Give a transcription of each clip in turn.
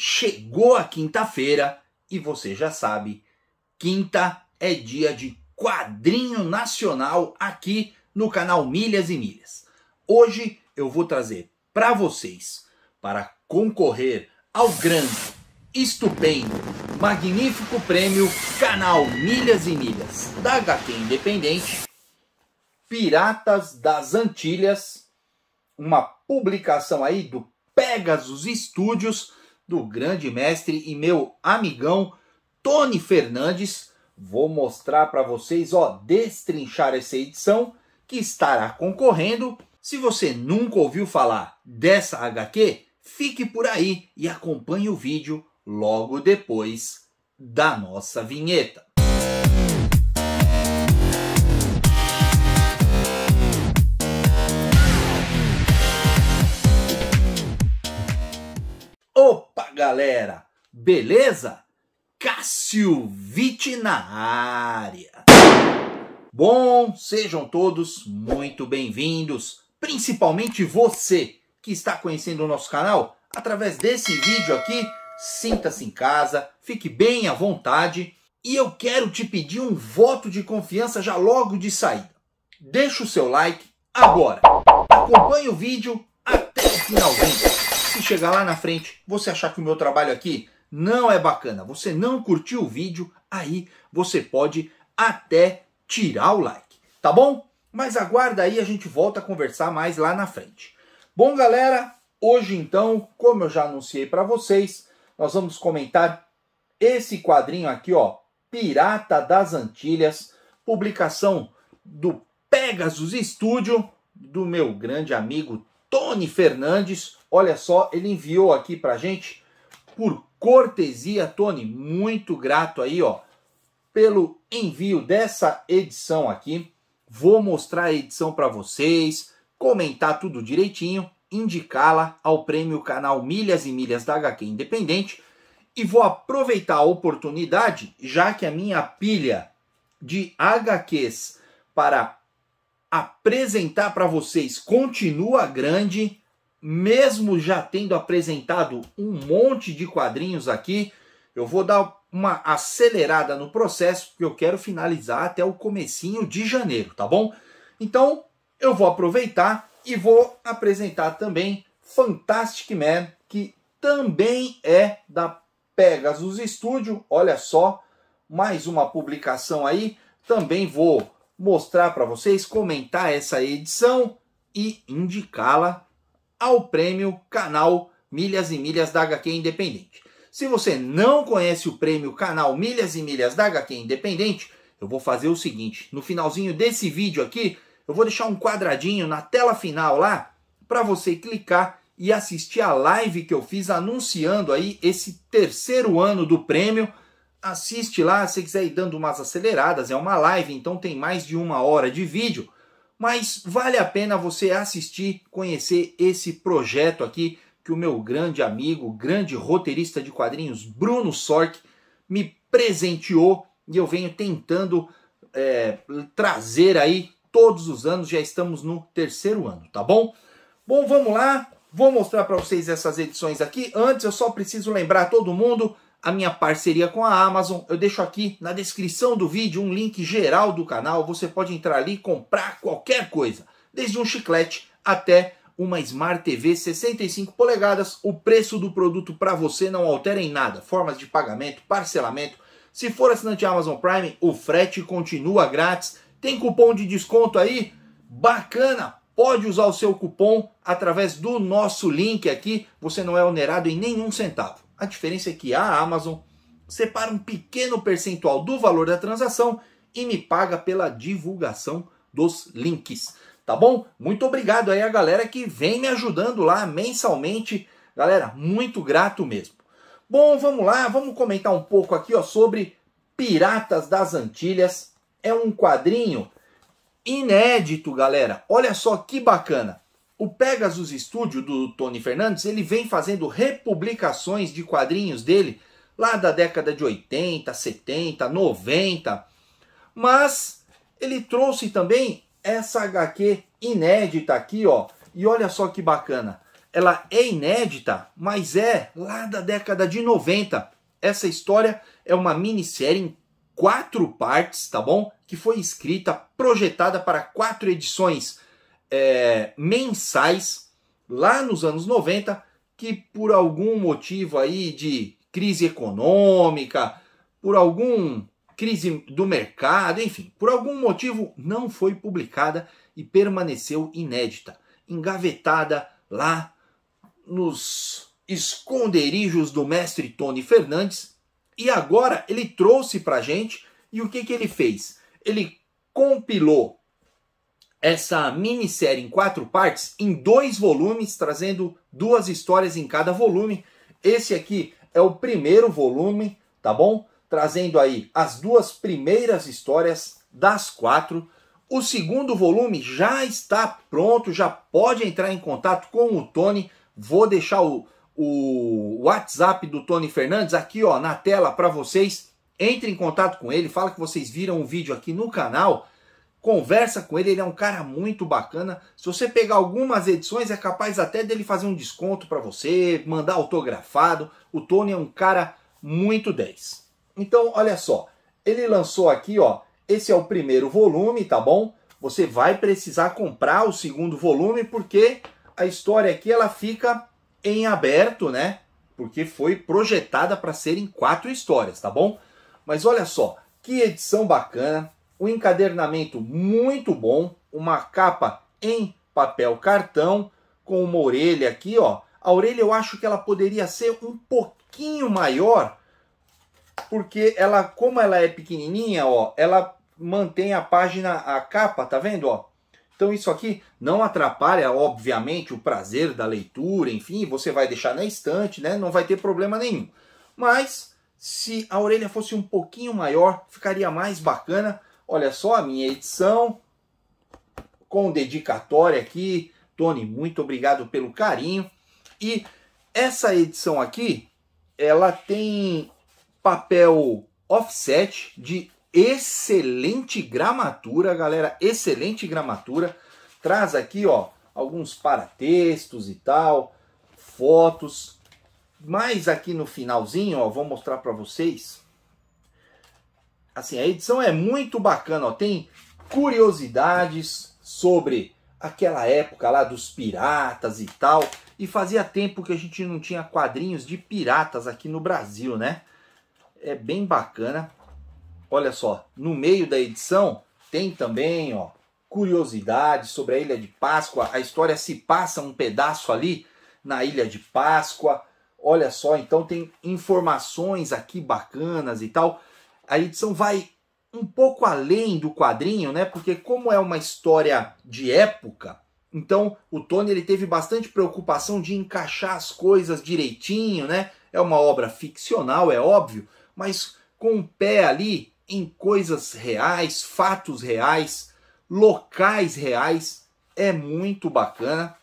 chegou a quinta-feira e você já sabe, quinta é dia de quadrinho nacional aqui no canal Milhas e Milhas. Hoje eu vou trazer para vocês, para concorrer ao grande, estupendo, magnífico prêmio Canal Milhas e Milhas da HQ Independente, Piratas das Antilhas, uma publicação aí do Pegasus Studios, do grande mestre e meu amigão Tony Fernandes. Vou mostrar para vocês, ó, destrinchar essa edição que estará concorrendo. Se você nunca ouviu falar dessa HQ, fique por aí e acompanhe o vídeo logo depois da nossa vinheta. galera? Beleza? Cássio Vitti na área. Bom, sejam todos muito bem-vindos, principalmente você que está conhecendo o nosso canal através desse vídeo aqui. Sinta-se em casa, fique bem à vontade e eu quero te pedir um voto de confiança já logo de saída. Deixa o seu like agora. Acompanhe o vídeo até o finalzinho chegar lá na frente, você achar que o meu trabalho aqui não é bacana, você não curtiu o vídeo, aí você pode até tirar o like, tá bom? Mas aguarda aí, a gente volta a conversar mais lá na frente. Bom, galera, hoje então, como eu já anunciei para vocês, nós vamos comentar esse quadrinho aqui, ó, Pirata das Antilhas, publicação do Pegasus Studio, do meu grande amigo Tony Fernandes. Olha só, ele enviou aqui pra gente por cortesia, Tony. Muito grato aí, ó, pelo envio dessa edição aqui. Vou mostrar a edição para vocês, comentar tudo direitinho, indicá-la ao prêmio canal Milhas e Milhas da HQ Independente e vou aproveitar a oportunidade, já que a minha pilha de HQs para apresentar para vocês continua grande, mesmo já tendo apresentado um monte de quadrinhos aqui. Eu vou dar uma acelerada no processo, porque eu quero finalizar até o comecinho de janeiro, tá bom? Então, eu vou aproveitar e vou apresentar também Fantastic Man, que também é da Pegasus Studio. Olha só, mais uma publicação aí. Também vou mostrar para vocês, comentar essa edição e indicá-la ao prêmio Canal Milhas e Milhas da HQ Independente. Se você não conhece o prêmio Canal Milhas e Milhas da HQ Independente, eu vou fazer o seguinte, no finalzinho desse vídeo aqui, eu vou deixar um quadradinho na tela final lá para você clicar e assistir a live que eu fiz anunciando aí esse terceiro ano do prêmio assiste lá, se quiser ir dando umas aceleradas, é uma live, então tem mais de uma hora de vídeo, mas vale a pena você assistir, conhecer esse projeto aqui que o meu grande amigo, grande roteirista de quadrinhos, Bruno Sork, me presenteou e eu venho tentando é, trazer aí todos os anos, já estamos no terceiro ano, tá bom? Bom, vamos lá, vou mostrar para vocês essas edições aqui. Antes eu só preciso lembrar todo mundo a minha parceria com a Amazon. Eu deixo aqui na descrição do vídeo um link geral do canal. Você pode entrar ali e comprar qualquer coisa, desde um chiclete até uma Smart TV 65 polegadas. O preço do produto para você não altera em nada. Formas de pagamento, parcelamento. Se for assinante Amazon Prime, o frete continua grátis. Tem cupom de desconto aí? Bacana! Pode usar o seu cupom através do nosso link aqui. Você não é onerado em nenhum centavo. A diferença é que a Amazon separa um pequeno percentual do valor da transação e me paga pela divulgação dos links. Tá bom? Muito obrigado aí a galera que vem me ajudando lá mensalmente. Galera, muito grato mesmo. Bom, vamos lá, vamos comentar um pouco aqui ó, sobre Piratas das Antilhas. É um quadrinho inédito, galera. Olha só que bacana. O Pegasus Studio do Tony Fernandes, ele vem fazendo republicações de quadrinhos dele lá da década de 80, 70, 90, mas ele trouxe também essa HQ inédita aqui, ó. E olha só que bacana. Ela é inédita, mas é lá da década de 90. Essa história é uma minissérie em quatro partes, tá bom? Que foi escrita, projetada para quatro edições é, mensais lá nos anos 90 que por algum motivo aí de crise econômica, por algum crise do mercado, enfim, por algum motivo não foi publicada e permaneceu inédita, engavetada lá nos esconderijos do mestre Tony Fernandes. E agora ele trouxe para gente e o que, que ele fez? Ele compilou essa minissérie em quatro partes, em dois volumes, trazendo duas histórias em cada volume. Esse aqui é o primeiro volume, tá bom? Trazendo aí as duas primeiras histórias das quatro. O segundo volume já está pronto, já pode entrar em contato com o Tony. Vou deixar o, o WhatsApp do Tony Fernandes aqui ó, na tela para vocês. Entre em contato com ele, fala que vocês viram um vídeo aqui no canal Conversa com ele, ele é um cara muito bacana. Se você pegar algumas edições, é capaz até dele fazer um desconto para você, mandar autografado. O Tony é um cara muito 10. Então, olha só, ele lançou aqui, ó, esse é o primeiro volume, tá bom? Você vai precisar comprar o segundo volume porque a história aqui ela fica em aberto, né? Porque foi projetada para ser em quatro histórias, tá bom? Mas olha só, que edição bacana um encadernamento muito bom, uma capa em papel cartão, com uma orelha aqui, ó. A orelha eu acho que ela poderia ser um pouquinho maior, porque ela, como ela é pequenininha, ó, ela mantém a página, a capa, tá vendo, ó? Então isso aqui não atrapalha, obviamente, o prazer da leitura, enfim, você vai deixar na estante, né? Não vai ter problema nenhum. Mas se a orelha fosse um pouquinho maior, ficaria mais bacana, Olha só a minha edição com dedicatória aqui. Tony, muito obrigado pelo carinho. E essa edição aqui, ela tem papel offset de excelente gramatura, galera, excelente gramatura. Traz aqui, ó, alguns paratextos e tal, fotos. Mas aqui no finalzinho, ó, vou mostrar para vocês Assim, a edição é muito bacana, ó. tem curiosidades sobre aquela época lá dos piratas e tal. E fazia tempo que a gente não tinha quadrinhos de piratas aqui no Brasil, né? É bem bacana. Olha só, no meio da edição tem também, ó, curiosidades sobre a Ilha de Páscoa. A história se passa um pedaço ali na Ilha de Páscoa. Olha só, então tem informações aqui bacanas e tal a edição vai um pouco além do quadrinho, né? Porque como é uma história de época, então o Tony ele teve bastante preocupação de encaixar as coisas direitinho, né? É uma obra ficcional, é óbvio, mas com o um pé ali em coisas reais, fatos reais, locais reais, é muito bacana.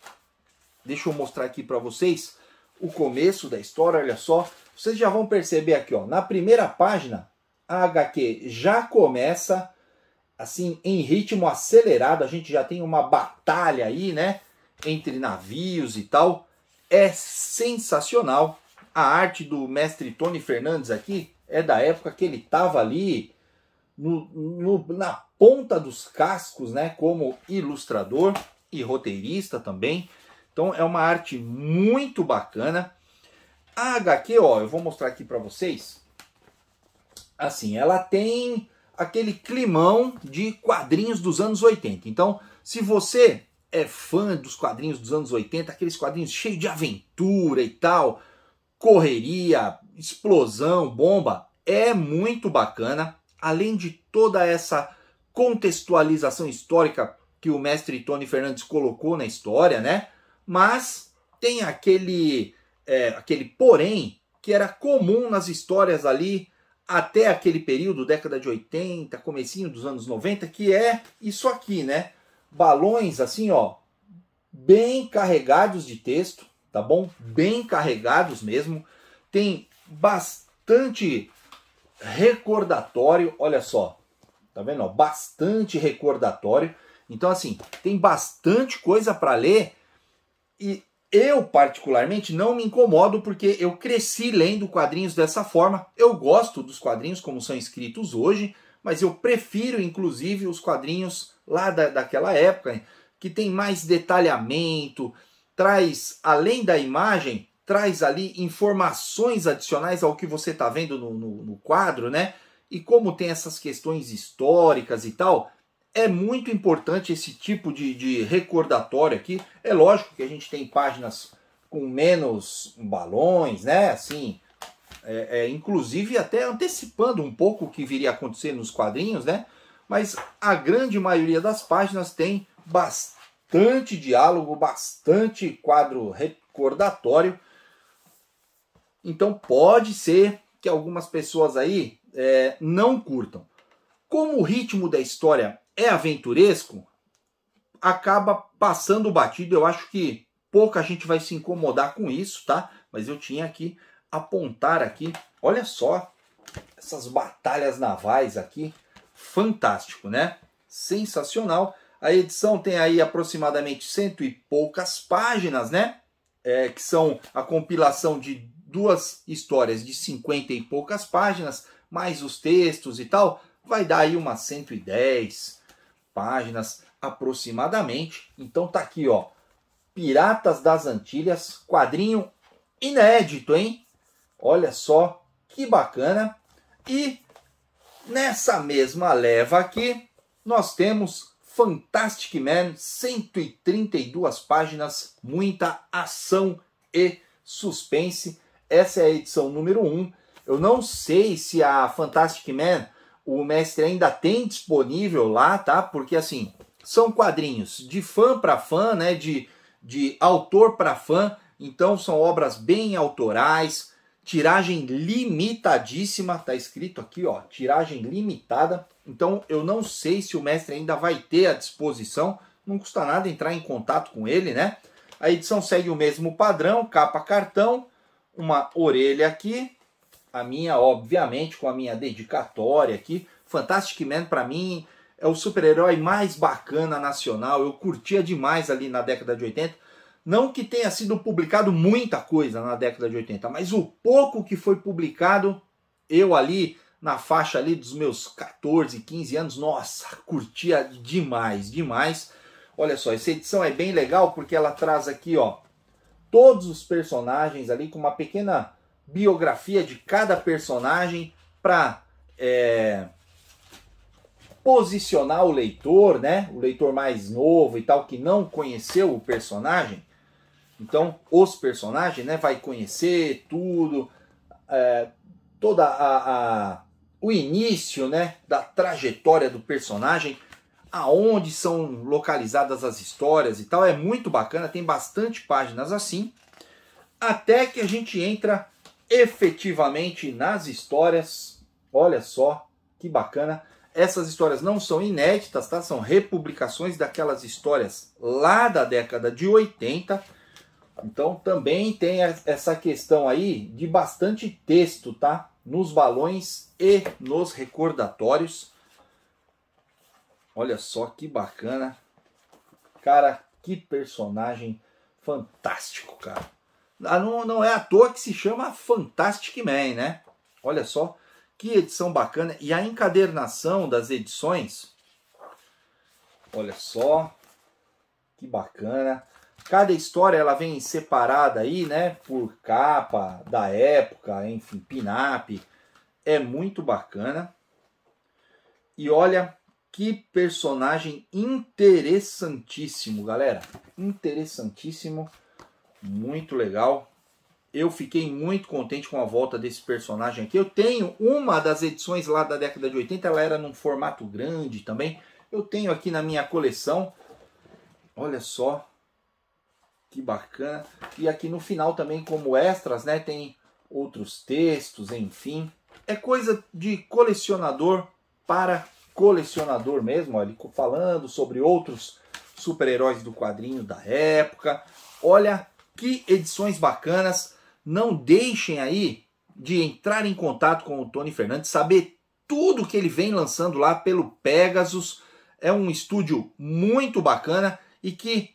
Deixa eu mostrar aqui para vocês o começo da história, olha só. Vocês já vão perceber aqui, ó, na primeira página a HQ já começa assim em ritmo acelerado, a gente já tem uma batalha aí, né, entre navios e tal. É sensacional. A arte do mestre Tony Fernandes aqui é da época que ele tava ali no, no, na ponta dos cascos, né, como ilustrador e roteirista também. Então é uma arte muito bacana. A HQ, ó, eu vou mostrar aqui para vocês assim, ela tem aquele climão de quadrinhos dos anos 80. Então, se você é fã dos quadrinhos dos anos 80, aqueles quadrinhos cheios de aventura e tal, correria, explosão, bomba, é muito bacana, além de toda essa contextualização histórica que o mestre Tony Fernandes colocou na história, né? Mas tem aquele, é, aquele porém que era comum nas histórias ali até aquele período, década de 80, comecinho dos anos 90, que é isso aqui, né? Balões assim, ó, bem carregados de texto, tá bom? Bem carregados mesmo. Tem bastante recordatório, olha só. Tá vendo, ó? Bastante recordatório. Então assim, tem bastante coisa para ler e eu, particularmente, não me incomodo porque eu cresci lendo quadrinhos dessa forma. Eu gosto dos quadrinhos como são escritos hoje, mas eu prefiro, inclusive, os quadrinhos lá da, daquela época, que tem mais detalhamento, traz, além da imagem, traz ali informações adicionais ao que você está vendo no, no, no quadro, né? E como tem essas questões históricas e tal, é muito importante esse tipo de, de recordatório aqui. É lógico que a gente tem páginas com menos balões, né? Assim, é, é, inclusive até antecipando um pouco o que viria a acontecer nos quadrinhos, né? Mas a grande maioria das páginas tem bastante diálogo, bastante quadro recordatório. Então pode ser que algumas pessoas aí é, não curtam. Como o ritmo da história é aventuresco, acaba passando batido. Eu acho que pouca gente vai se incomodar com isso, tá? Mas eu tinha que apontar aqui. Olha só essas batalhas navais aqui. Fantástico, né? Sensacional. A edição tem aí aproximadamente cento e poucas páginas, né? É, que são a compilação de duas histórias de cinquenta e poucas páginas, mais os textos e tal. Vai dar aí umas 110, páginas aproximadamente. Então tá aqui, ó. Piratas das Antilhas, quadrinho inédito, hein? Olha só que bacana. E nessa mesma leva aqui, nós temos Fantastic Man, 132 páginas, muita ação e suspense. Essa é a edição número 1. Eu não sei se a Fantastic Man o mestre ainda tem disponível lá, tá? Porque assim, são quadrinhos de fã para fã, né? De, de autor para fã, então são obras bem autorais, tiragem limitadíssima, tá escrito aqui, ó, tiragem limitada. Então eu não sei se o mestre ainda vai ter à disposição, não custa nada entrar em contato com ele, né? A edição segue o mesmo padrão, capa cartão, uma orelha aqui, a minha, obviamente, com a minha dedicatória aqui. Fantastic Man, para mim, é o super-herói mais bacana nacional. Eu curtia demais ali na década de 80. Não que tenha sido publicado muita coisa na década de 80, mas o pouco que foi publicado, eu ali na faixa ali dos meus 14, 15 anos, nossa, curtia demais, demais. Olha só, essa edição é bem legal porque ela traz aqui, ó, todos os personagens ali com uma pequena biografia de cada personagem para é, posicionar o leitor, né? O leitor mais novo e tal que não conheceu o personagem. Então, os personagens, né? Vai conhecer tudo, é, toda a, a, o início, né? Da trajetória do personagem, aonde são localizadas as histórias e tal. É muito bacana. Tem bastante páginas assim, até que a gente entra efetivamente nas histórias. Olha só que bacana. Essas histórias não são inéditas, tá? São republicações daquelas histórias lá da década de 80. Então também tem essa questão aí de bastante texto, tá? Nos balões e nos recordatórios. Olha só que bacana. Cara, que personagem fantástico, cara. Ah, não, não é à toa que se chama Fantastic Man, né? Olha só que edição bacana. E a encadernação das edições. Olha só. Que bacana. Cada história ela vem separada aí, né? Por capa, da época, enfim, pin-up. É muito bacana. E olha que personagem interessantíssimo, galera. Interessantíssimo muito legal. Eu fiquei muito contente com a volta desse personagem aqui. Eu tenho uma das edições lá da década de 80, ela era num formato grande também. Eu tenho aqui na minha coleção. Olha só que bacana. E aqui no final também como extras, né, tem outros textos, enfim. É coisa de colecionador para colecionador mesmo, olha, falando sobre outros super-heróis do quadrinho da época. Olha que edições bacanas. Não deixem aí de entrar em contato com o Tony Fernandes, saber tudo que ele vem lançando lá pelo Pegasus. É um estúdio muito bacana e que,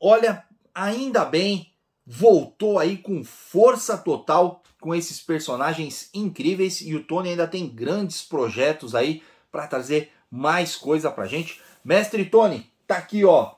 olha, ainda bem, voltou aí com força total com esses personagens incríveis e o Tony ainda tem grandes projetos aí para trazer mais coisa pra gente. Mestre Tony, tá aqui, ó.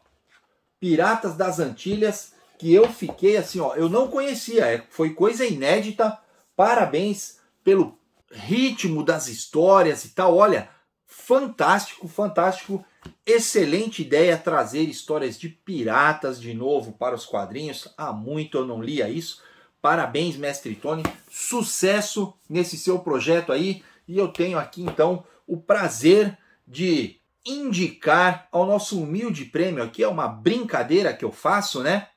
Piratas das Antilhas, que eu fiquei assim, ó, eu não conhecia, é, foi coisa inédita. Parabéns pelo ritmo das histórias e tal. Olha, fantástico, fantástico. Excelente ideia trazer histórias de piratas de novo para os quadrinhos. Há muito eu não lia isso. Parabéns, mestre Tony. Sucesso nesse seu projeto aí. E eu tenho aqui então o prazer de indicar ao nosso humilde prêmio aqui. É uma brincadeira que eu faço, né?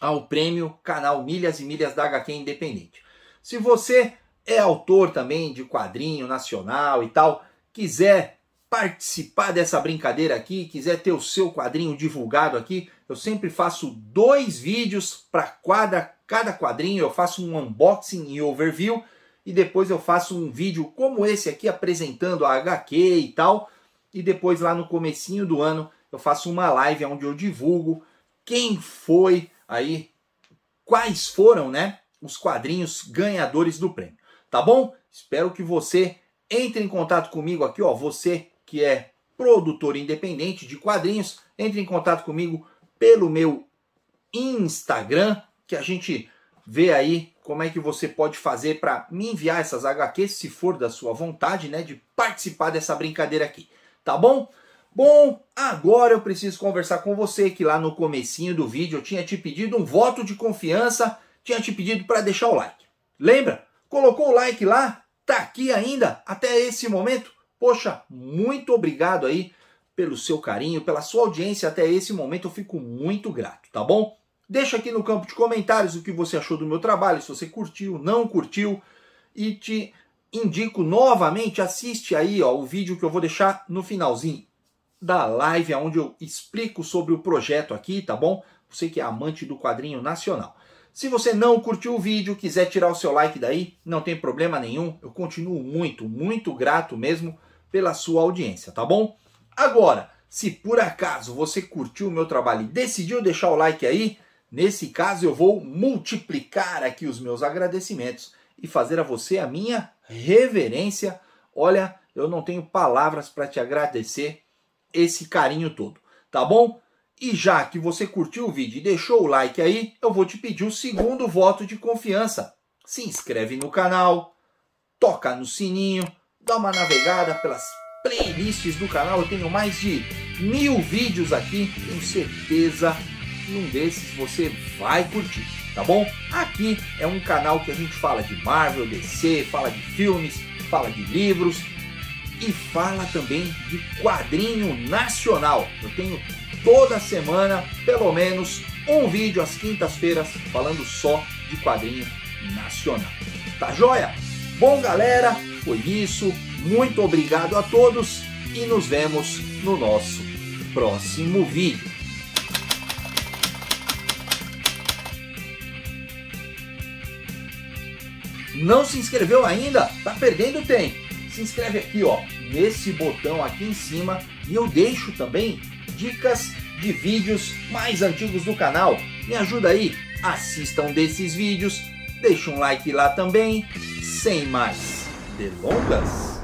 ao prêmio canal Milhas e Milhas da HQ Independente. Se você é autor também de quadrinho nacional e tal, quiser participar dessa brincadeira aqui, quiser ter o seu quadrinho divulgado aqui, eu sempre faço dois vídeos para cada, cada quadrinho, eu faço um unboxing e overview e depois eu faço um vídeo como esse aqui apresentando a HQ e tal, e depois lá no comecinho do ano eu faço uma live onde eu divulgo quem foi aí quais foram, né, os quadrinhos ganhadores do prêmio, tá bom? Espero que você entre em contato comigo aqui, ó, você que é produtor independente de quadrinhos, entre em contato comigo pelo meu Instagram, que a gente vê aí como é que você pode fazer para me enviar essas HQs, se for da sua vontade, né, de participar dessa brincadeira aqui. Tá bom? Bom, agora eu preciso conversar com você que lá no comecinho do vídeo eu tinha te pedido um voto de confiança, tinha te pedido para deixar o like. Lembra? Colocou o like lá? Tá aqui ainda até esse momento? Poxa, muito obrigado aí pelo seu carinho, pela sua audiência até esse momento, eu fico muito grato, tá bom? Deixa aqui no campo de comentários o que você achou do meu trabalho, se você curtiu, não curtiu e te indico novamente, assiste aí ó, o vídeo que eu vou deixar no finalzinho da live onde eu explico sobre o projeto aqui, tá bom? Você que é amante do quadrinho nacional. Se você não curtiu o vídeo, quiser tirar o seu like daí, não tem problema nenhum. Eu continuo muito, muito grato mesmo pela sua audiência, tá bom? Agora, se por acaso você curtiu o meu trabalho e decidiu deixar o like aí, nesse caso eu vou multiplicar aqui os meus agradecimentos e fazer a você a minha reverência. Olha, eu não tenho palavras para te agradecer esse carinho todo, tá bom? E já que você curtiu o vídeo e deixou o like aí, eu vou te pedir o segundo voto de confiança. Se inscreve no canal, toca no sininho, dá uma navegada pelas playlists do canal. Eu tenho mais de mil vídeos aqui, tenho certeza que um desses você vai curtir, tá bom? Aqui é um canal que a gente fala de Marvel, DC, fala de filmes, fala de livros e fala também de quadrinho nacional. Eu tenho toda semana, pelo menos, um vídeo às quintas-feiras falando só de quadrinho nacional. Tá joia? Bom, galera, foi isso. Muito obrigado a todos e nos vemos no nosso próximo vídeo. Não se inscreveu ainda? Tá perdendo tempo se inscreve aqui, ó, nesse botão aqui em cima e eu deixo também dicas de vídeos mais antigos do canal. Me ajuda aí, assistam desses vídeos, deixa um like lá também. Sem mais delongas,